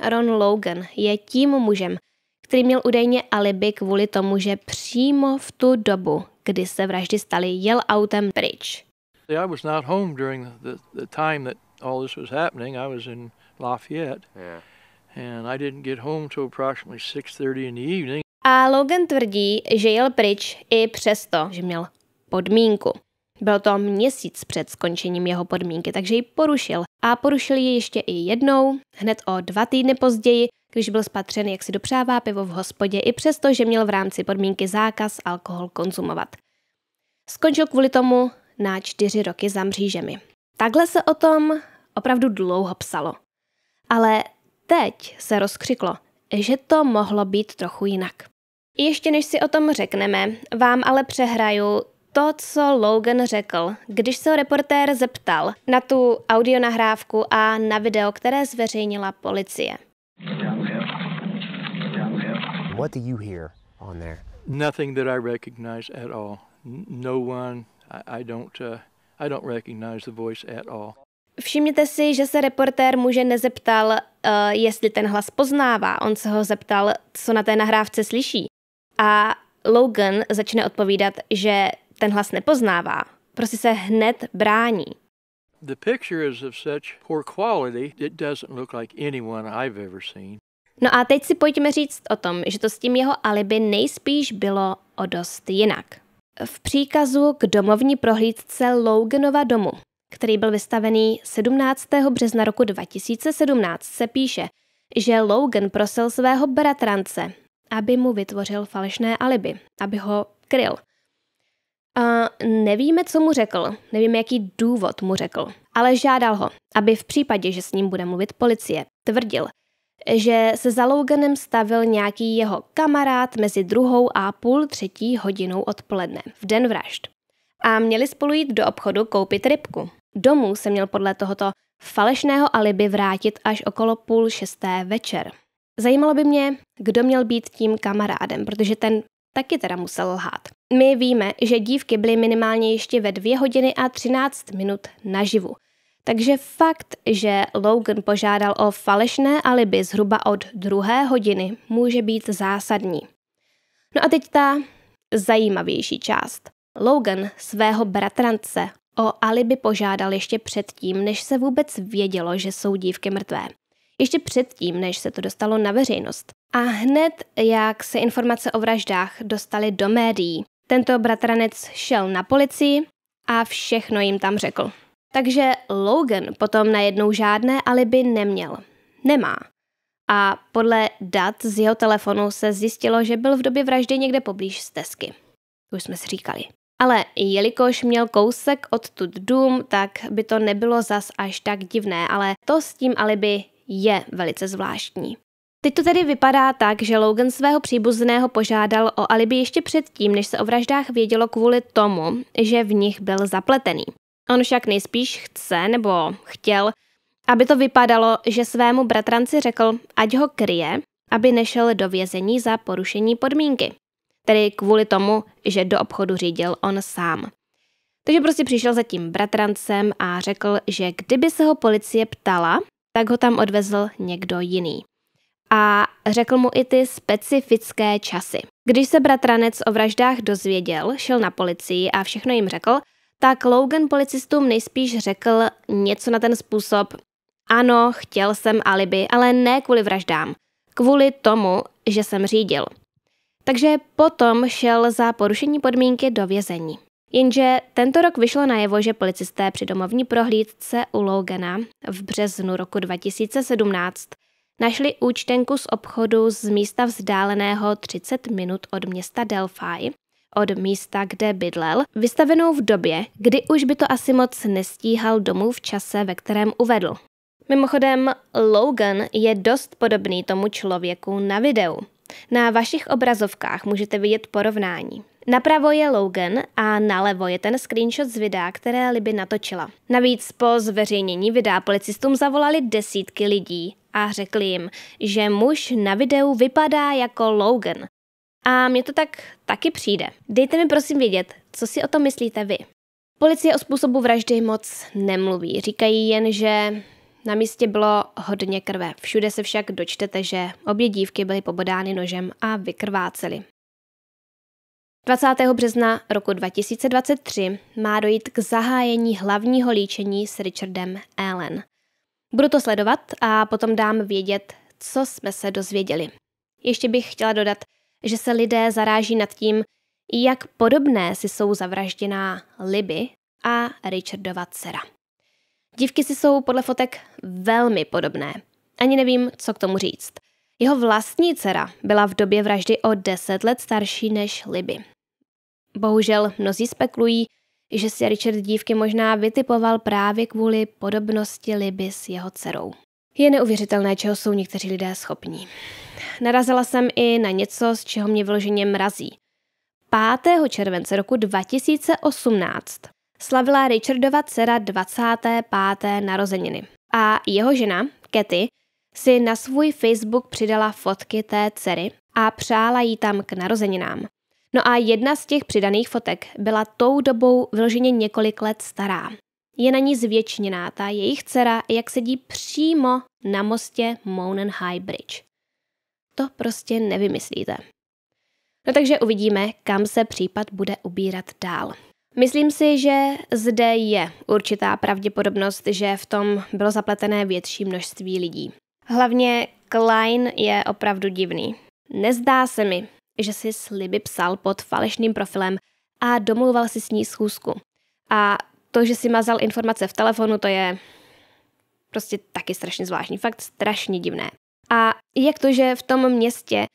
[SPEAKER 1] Ron Logan je tím mužem, který měl údajně alibi kvůli tomu, že přímo v tu dobu, kdy se vraždy staly, jel autem pryč.
[SPEAKER 2] I was not home during the, the, the time that all this was happening. I was in Lafayette. Yeah. And I didn't get home till approximately 6:30 in the evening.
[SPEAKER 1] A Logan tvrdí, že jel pryč i přesto, že měl podmínku. Byl to měsíc před skončením jeho podmínky, takže ji porušil. A porušil ji ještě i jednou, hned o dva týdny později, když byl spatřen, jak si dopřává pivo v hospodě, i přesto, že měl v rámci podmínky zákaz alkohol konzumovat. Skončil kvůli tomu na čtyři roky za mřížemi. Takhle se o tom opravdu dlouho psalo. Ale teď se rozkřiklo, že to mohlo být trochu jinak. Ještě než si o tom řekneme, vám ale přehraju to, co Logan řekl. Když se ho reportér zeptal na tu audionahrávku a na video, které zveřejnila policie.
[SPEAKER 2] What do you hear on there? Nothing that I recognize at all. No one. I, don't. Uh, I don't recognize the voice at all.
[SPEAKER 1] Všimněte si, že se reportér muže nezeptal, uh, jestli ten hlas poznává. On se ho zeptal, co na té nahrávce slyší. A Logan začne odpovídat, že ten hlas nepoznává, prostě se hned brání. No a teď si pojďme říct o tom, že to s tím jeho alibi nejspíš bylo o dost jinak. V příkazu k domovní prohlídce Loganova domu, který byl vystavený 17. března roku 2017, se píše, že Logan prosil svého bratrance, aby mu vytvořil falešné alibi, aby ho kryl. Uh, nevíme, co mu řekl, nevíme, jaký důvod mu řekl, ale žádal ho, aby v případě, že s ním bude mluvit policie, tvrdil, že se za Loganem stavil nějaký jeho kamarád mezi druhou a půl třetí hodinou odpoledne, v den vražd. A měli spolu jít do obchodu koupit rybku. Domů se měl podle tohoto falešného alibi vrátit až okolo půl šesté večer. Zajímalo by mě, kdo měl být tím kamarádem, protože ten taky teda musel lhát. My víme, že dívky byly minimálně ještě ve 2 hodiny a 13 minut naživu. Takže fakt, že Logan požádal o falešné alibi zhruba od druhé hodiny, může být zásadní. No a teď ta zajímavější část. Logan svého bratrance o alibi požádal ještě předtím, než se vůbec vědělo, že jsou dívky mrtvé ještě předtím, než se to dostalo na veřejnost. A hned, jak se informace o vraždách dostaly do médií, tento bratranec šel na policii a všechno jim tam řekl. Takže Logan potom najednou žádné alibi neměl. Nemá. A podle dat z jeho telefonu se zjistilo, že byl v době vraždy někde poblíž stezky. už jsme si říkali. Ale jelikož měl kousek odtud dům, tak by to nebylo zas až tak divné, ale to s tím alibi je velice zvláštní. Teď to tedy vypadá tak, že Logan svého příbuzného požádal o alibi ještě předtím, než se o vraždách vědělo kvůli tomu, že v nich byl zapletený. On však nejspíš chce, nebo chtěl, aby to vypadalo, že svému bratranci řekl, ať ho kryje, aby nešel do vězení za porušení podmínky. Tedy kvůli tomu, že do obchodu řídil on sám. Takže prostě přišel za tím bratrancem a řekl, že kdyby se ho policie ptala, tak ho tam odvezl někdo jiný. A řekl mu i ty specifické časy. Když se bratranec o vraždách dozvěděl, šel na policii a všechno jim řekl, tak Logan policistům nejspíš řekl něco na ten způsob ano, chtěl jsem alibi, ale ne kvůli vraždám, kvůli tomu, že jsem řídil. Takže potom šel za porušení podmínky do vězení. Jenže tento rok vyšlo najevo, že policisté při domovní prohlídce u Logana v březnu roku 2017 našli účtenku z obchodu z místa vzdáleného 30 minut od města Delphi, od místa, kde bydlel, vystavenou v době, kdy už by to asi moc nestíhal domů v čase, ve kterém uvedl. Mimochodem, Logan je dost podobný tomu člověku na videu. Na vašich obrazovkách můžete vidět porovnání. Napravo je Logan a nalevo je ten screenshot z videa, které Liby natočila. Navíc po zveřejnění videa policistům zavolali desítky lidí a řekli jim, že muž na videu vypadá jako Logan. A mně to tak taky přijde. Dejte mi prosím vědět, co si o tom myslíte vy. Policie o způsobu vraždy moc nemluví. Říkají jen, že na místě bylo hodně krve. Všude se však dočtete, že obě dívky byly pobodány nožem a vykrvácely. 20. března roku 2023 má dojít k zahájení hlavního líčení s Richardem Allen. Budu to sledovat a potom dám vědět, co jsme se dozvěděli. Ještě bych chtěla dodat, že se lidé zaráží nad tím, jak podobné si jsou zavražděná Liby a Richardova dcera. Dívky si jsou podle fotek velmi podobné. Ani nevím, co k tomu říct. Jeho vlastní dcera byla v době vraždy o 10 let starší než Liby. Bohužel mnozí spekulují, že si Richard dívky možná vytipoval právě kvůli podobnosti Liby s jeho dcerou. Je neuvěřitelné, čeho jsou někteří lidé schopní. Narazila jsem i na něco, z čeho mě vyloženě mrazí. 5. července roku 2018 slavila Richardova dcera 25. narozeniny a jeho žena, Katy, si na svůj Facebook přidala fotky té dcery a přála jí tam k narozeninám. No a jedna z těch přidaných fotek byla tou dobou vyloženě několik let stará. Je na ní zvětšněná ta jejich dcera, jak sedí přímo na mostě Mountain High Bridge. To prostě nevymyslíte. No takže uvidíme, kam se případ bude ubírat dál. Myslím si, že zde je určitá pravděpodobnost, že v tom bylo zapletené větší množství lidí. Hlavně Klein je opravdu divný. Nezdá se mi, že si sliby psal pod falešným profilem a domluval si s ní schůzku. A to, že si mazal informace v telefonu, to je prostě taky strašně zvláštní, fakt strašně divné. A jak to, že v tom městě,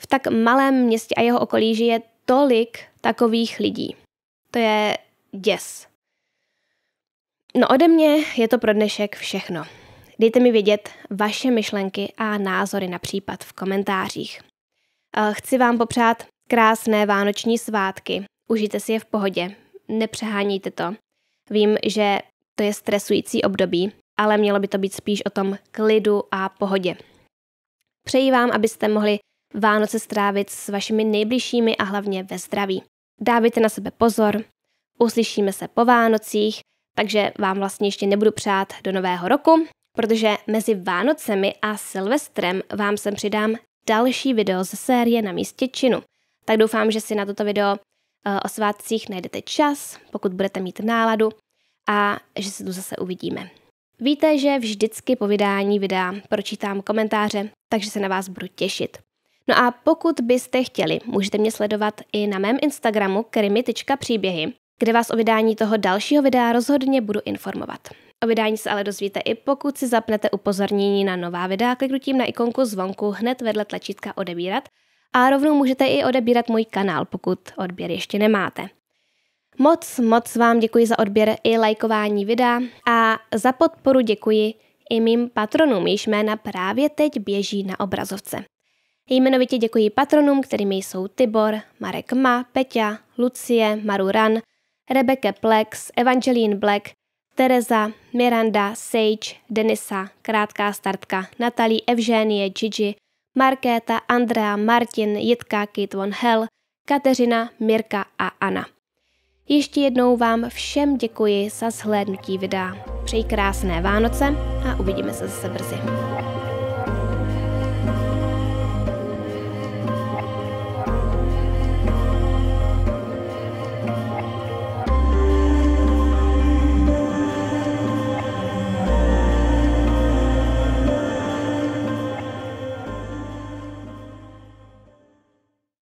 [SPEAKER 1] v tak malém městě a jeho okolí žije tolik takových lidí. To je děs. No ode mě je to pro dnešek všechno. Dejte mi vědět vaše myšlenky a názory na případ v komentářích. Chci vám popřát krásné vánoční svátky. Užijte si je v pohodě. Nepřehánějte to. Vím, že to je stresující období, ale mělo by to být spíš o tom klidu a pohodě. Přeji vám, abyste mohli Vánoce strávit s vašimi nejbližšími a hlavně ve zdraví. Dávejte na sebe pozor, uslyšíme se po Vánocích, takže vám vlastně ještě nebudu přát do nového roku, protože mezi Vánocemi a Silvestrem vám sem přidám další video ze série na místě činu. Tak doufám, že si na toto video eh, o svátcích najdete čas, pokud budete mít náladu a že se tu zase uvidíme. Víte, že vždycky po vydání videa pročítám komentáře, takže se na vás budu těšit. No a pokud byste chtěli, můžete mě sledovat i na mém Instagramu krimi.příběhy, kde vás o vydání toho dalšího videa rozhodně budu informovat. O vydání se ale dozvíte i pokud si zapnete upozornění na nová videa kliknutím na ikonku zvonku hned vedle tlačítka odebírat a rovnou můžete i odebírat můj kanál, pokud odběr ještě nemáte. Moc, moc vám děkuji za odběr i lajkování videa a za podporu děkuji i mým patronům, jejich jména právě teď běží na obrazovce. Jmenovitě děkuji patronům, kterými jsou Tibor, Marek Ma, Peťa, Lucie, Maruran, Rebeke Plex, Evangeline Black, Tereza, Miranda, Sage, Denisa, Krátká startka, Natalí, Evženie, Gigi, Markéta, Andrea, Martin, Jitka, Kate von Hell, Kateřina, Mirka a Anna. Ještě jednou vám všem děkuji za zhlédnutí videa. Přeji krásné Vánoce a uvidíme se zase brzy.